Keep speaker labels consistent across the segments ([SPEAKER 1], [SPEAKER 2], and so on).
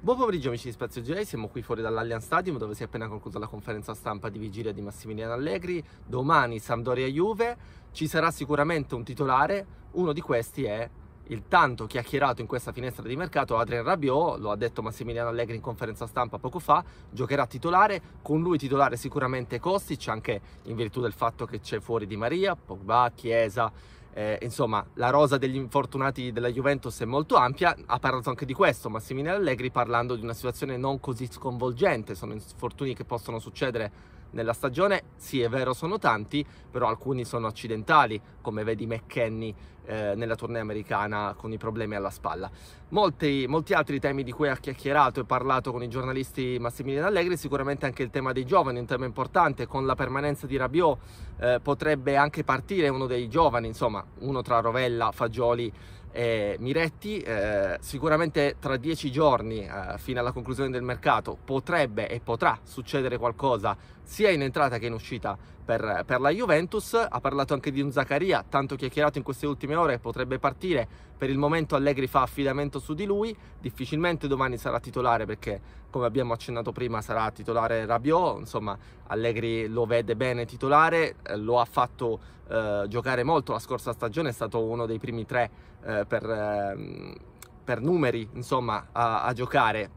[SPEAKER 1] Buon pomeriggio amici di Spazio GA, siamo qui fuori dall'Allianz Stadium dove si è appena conclusa la conferenza stampa di vigilia di Massimiliano Allegri. Domani Sampdoria-Juve, ci sarà sicuramente un titolare, uno di questi è il tanto chiacchierato in questa finestra di mercato Adrien Rabiot, lo ha detto Massimiliano Allegri in conferenza stampa poco fa, giocherà titolare, con lui titolare sicuramente Kostic, anche in virtù del fatto che c'è fuori Di Maria, Pogba, Chiesa, eh, insomma, la rosa degli infortunati della Juventus è molto ampia, ha parlato anche di questo Massimiliano Allegri parlando di una situazione non così sconvolgente, sono infortuni che possono succedere nella stagione. Sì, è vero, sono tanti, però alcuni sono accidentali, come vedi McKenny eh, nella tournée americana con i problemi alla spalla. Molti, molti altri temi di cui ha chiacchierato e parlato con i giornalisti Massimiliano Allegri, sicuramente anche il tema dei giovani, un tema importante, con la permanenza di Rabiot eh, potrebbe anche partire uno dei giovani, insomma, uno tra Rovella, Fagioli eh, Miretti eh, sicuramente tra dieci giorni eh, fino alla conclusione del mercato potrebbe e potrà succedere qualcosa sia in entrata che in uscita per, per, la Juventus, ha parlato anche di un Zaccaria, tanto chiacchierato in queste ultime ore che potrebbe partire, per il momento Allegri fa affidamento su di lui, difficilmente domani sarà titolare perché come abbiamo accennato prima sarà titolare Rabiot, insomma Allegri lo vede bene titolare, eh, lo ha fatto eh, giocare molto la scorsa stagione, è stato uno dei primi tre eh, per, eh, per, numeri insomma, a, a, giocare,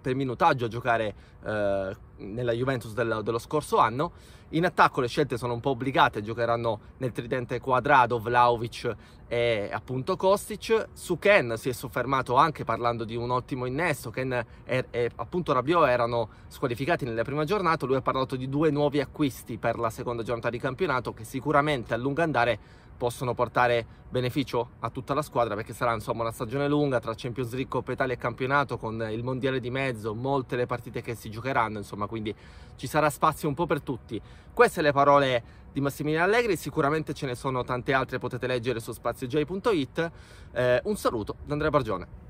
[SPEAKER 1] per minutaggio a giocare eh, nella Juventus del, dello scorso anno. In attacco le scelte sono un po' obbligate, giocheranno nel tridente quadrato Vlaovic e appunto Kostic. Su Ken si è soffermato anche parlando di un ottimo innesto, Ken e, e appunto Rabiot erano squalificati nella prima giornata, lui ha parlato di due nuovi acquisti per la seconda giornata di campionato che sicuramente a lungo andare possono portare beneficio a tutta la squadra perché sarà insomma una stagione lunga tra Champions League, Coppa Italia e campionato con il mondiale di mezzo, molte le partite che si giocheranno, insomma programma, quindi ci sarà spazio un po' per tutti. Queste le parole di Massimiliano Allegri, sicuramente ce ne sono tante altre, potete leggere su spazioj.it. Eh, un saluto da Andrea Bargione.